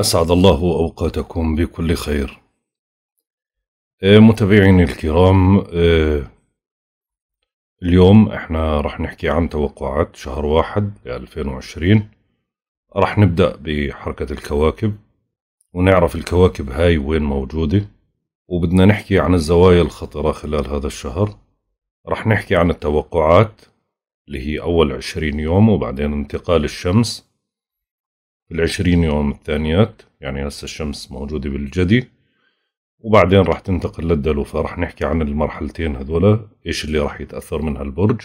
أسعد الله أوقاتكم بكل خير آه، متابعيني الكرام آه، اليوم احنا راح نحكي عن توقعات شهر واحد لألفين وعشرين راح نبدأ بحركة الكواكب ونعرف الكواكب هاي وين موجودة وبدنا نحكي عن الزوايا الخطرة خلال هذا الشهر راح نحكي عن التوقعات اللي هي أول عشرين يوم وبعدين انتقال الشمس العشرين يوم الثانيات يعني هسه الشمس موجودة بالجدي وبعدين راح تنتقل للدلو فراح نحكي عن المرحلتين هذولا ايش اللي راح يتأثر منها البرج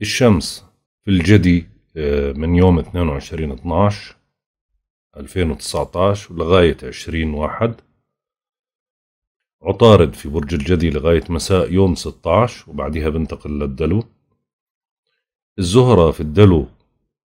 الشمس في الجدي آه، من يوم 22 12 2019 لغاية 20 واحد عطارد في برج الجدي لغاية مساء يوم 16 وبعدها بنتقل للدلو الزهرة في الدلو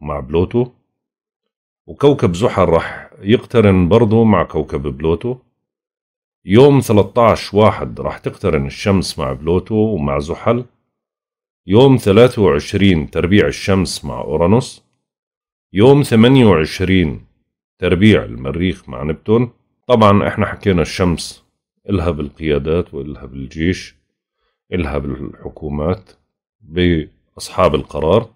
مع بلوتو وكوكب زحل راح يقترن برضه مع كوكب بلوتو يوم 13 واحد راح تقترن الشمس مع بلوتو ومع زحل يوم 23 تربيع الشمس مع أورانوس يوم 28 تربيع المريخ مع نبتون طبعا احنا حكينا الشمس إلها بالقيادات وإلها بالجيش إلها بالحكومات بأصحاب القرار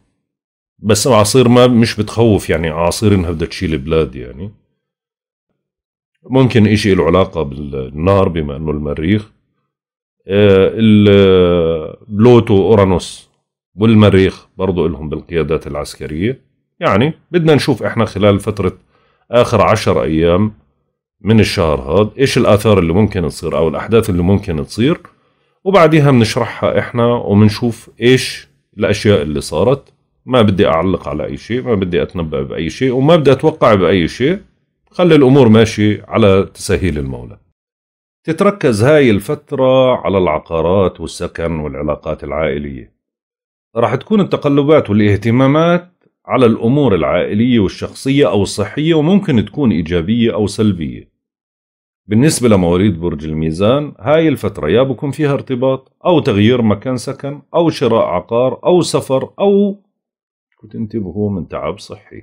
بس اعاصير ما مش بتخوف يعني اعاصير انها بدها تشيل بلاد يعني ممكن إشي له علاقة بالنار بما انه المريخ آه، بلوتو اورانوس والمريخ برضو لهم بالقيادات العسكرية يعني بدنا نشوف احنا خلال فترة اخر عشر ايام من الشهر هذا ايش الاثار اللي ممكن تصير او الاحداث اللي ممكن تصير وبعديها بنشرحها احنا وبنشوف ايش الاشياء اللي صارت ما بدي أعلق على أي شيء ما بدي أتنبأ بأي شيء وما بدي أتوقع بأي شيء خلي الأمور ماشي على تسهيل المولى تتركز هاي الفترة على العقارات والسكن والعلاقات العائلية راح تكون التقلبات والاهتمامات على الأمور العائلية والشخصية أو الصحية وممكن تكون إيجابية أو سلبية بالنسبة لمواليد برج الميزان هاي الفترة يا بكون فيها ارتباط أو تغيير مكان سكن أو شراء عقار أو سفر أو وتنتبهوا من تعب صحي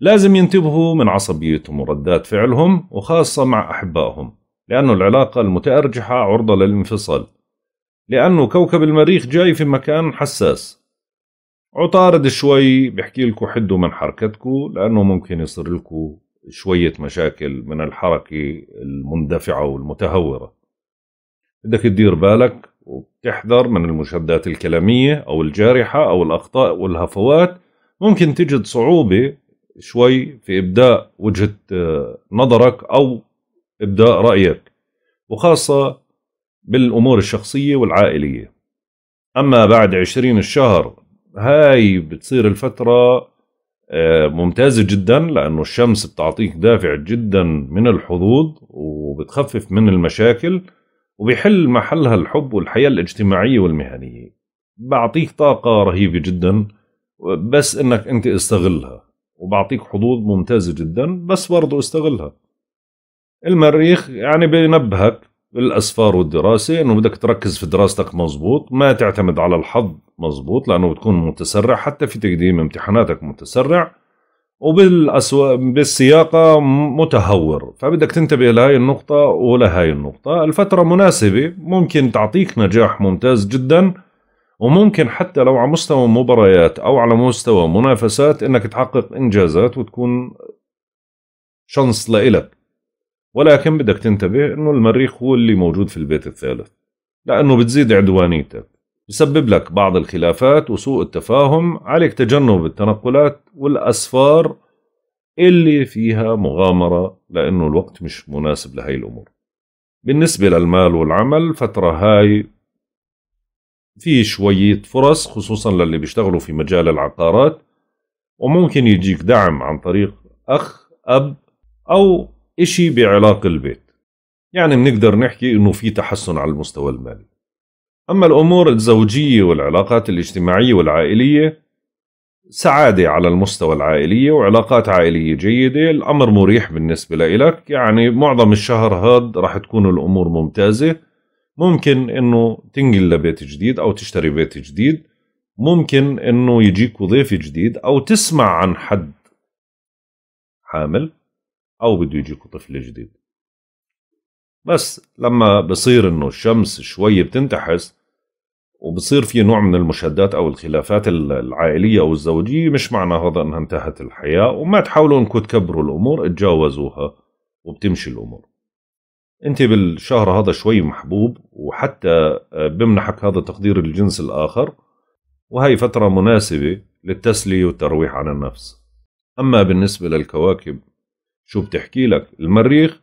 لازم ينتبهوا من عصبيتهم وردات فعلهم وخاصة مع أحبائهم لأنه العلاقة المتأرجحة عرضة للانفصال لأنه كوكب المريخ جاي في مكان حساس عطارد شوي بحكي لكم حدوا من حركتكم لأنه ممكن يصير لكم شوية مشاكل من الحركة المندفعة والمتهورة بدك تدير بالك وبتحذر من المشادات الكلامية أو الجارحة أو الأخطاء والهفوات ممكن تجد صعوبة شوي في إبداء وجهة آه، نظرك أو إبداء رأيك وخاصة بالأمور الشخصية والعائلية أما بعد عشرين الشهر هاي بتصير الفترة آه، ممتازة جدا لأنه الشمس بتعطيك دافع جدا من الحظوظ وبتخفف من المشاكل وبيحل محلها الحب والحياة الاجتماعية والمهنية بعطيك طاقة رهيبة جدا بس انك انت استغلها وبعطيك حظوظ ممتازة جدا بس برضو استغلها المريخ يعني بينبهك بالاسفار والدراسة انه بدك تركز في دراستك مزبوط ما تعتمد على الحظ مزبوط لانه بتكون متسرع حتى في تقديم امتحاناتك متسرع وبالأسواق بالسياقة متهور فبدك تنتبه لهي النقطة ولهي النقطة الفترة مناسبة ممكن تعطيك نجاح ممتاز جدا وممكن حتى لو على مستوى مباريات أو على مستوى منافسات إنك تحقق إنجازات وتكون شانس لإلك ولكن بدك تنتبه إنه المريخ هو اللي موجود في البيت الثالث لأنه بتزيد عدوانيتك يسبب لك بعض الخلافات وسوء التفاهم عليك تجنب التنقلات والأسفار اللي فيها مغامرة لأنه الوقت مش مناسب لهي الأمور بالنسبة للمال والعمل فترة هاي في شوية فرص خصوصا للي بيشتغلوا في مجال العقارات وممكن يجيك دعم عن طريق أخ أب أو إشي بعلاقة البيت يعني بنقدر نحكي إنه في تحسن على المستوى المالي أما الأمور الزوجية والعلاقات الاجتماعية والعائلية سعادة على المستوى العائلية وعلاقات عائلية جيدة الأمر مريح بالنسبة لإلك يعني معظم الشهر هاد رح تكون الأمور ممتازة ممكن أنه تنقل لبيت جديد أو تشتري بيت جديد ممكن أنه يجيك وظيفة جديد أو تسمع عن حد حامل أو بده يجيك طفل جديد بس لما بصير انه الشمس شوي بتنتحس وبصير في نوع من المشادات او الخلافات العائليه او الزوجيه مش معنى هذا انها انتهت الحياه وما تحاولوا انكم تكبروا الامور تجاوزوها وبتمشي الامور انت بالشهر هذا شوي محبوب وحتى آه، بمنحك هذا تقدير الجنس الاخر وهي فتره مناسبه للتسليه والترويح عن النفس اما بالنسبه للكواكب شو بتحكي لك المريخ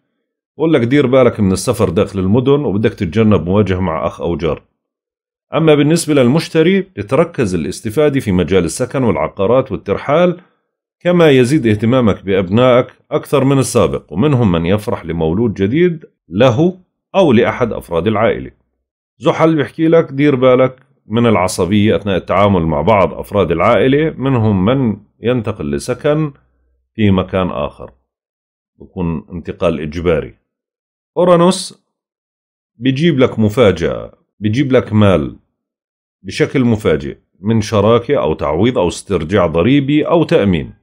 بقول لك دير بالك من السفر داخل المدن وبدك تتجنب مواجهه مع اخ او جار أما بالنسبة للمشتري بتركز الاستفادة في مجال السكن والعقارات والترحال كما يزيد اهتمامك بأبنائك أكثر من السابق ومنهم من يفرح لمولود جديد له أو لأحد أفراد العائلة زحل بيحكي لك دير بالك من العصبية أثناء التعامل مع بعض أفراد العائلة منهم من ينتقل لسكن في مكان آخر بكون انتقال إجباري أورانوس بيجيب لك مفاجأة بيجيب لك مال بشكل مفاجئ من شراكة أو تعويض أو استرجاع ضريبي أو تأمين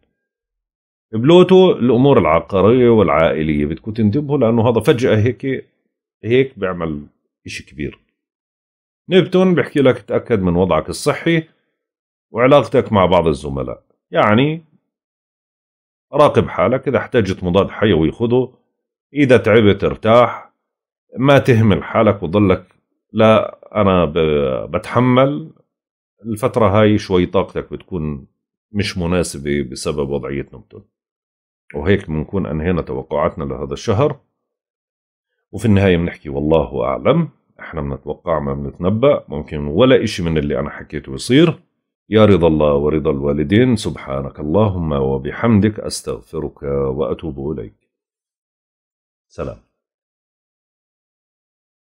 بلوتو الأمور العقارية والعائلية بتكون تنتبهوا لأنه هذا فجأة هيك هيك بيعمل إشي كبير نبتون بحكي لك تأكد من وضعك الصحي وعلاقتك مع بعض الزملاء يعني راقب حالك إذا احتجت مضاد حيوي خده إذا تعبت ارتاح ما تهمل حالك وضلك لا انا بتحمل الفتره هاي شوي طاقتك بتكون مش مناسبه بسبب وضعيه نبتون وهيك بنكون انهينا توقعاتنا لهذا الشهر وفي النهايه بنحكي والله اعلم احنا بنتوقع ما بنتنبأ ممكن ولا اشي من اللي انا حكيته يصير يا رضا الله ورضا الوالدين سبحانك اللهم وبحمدك استغفرك واتوب اليك سلام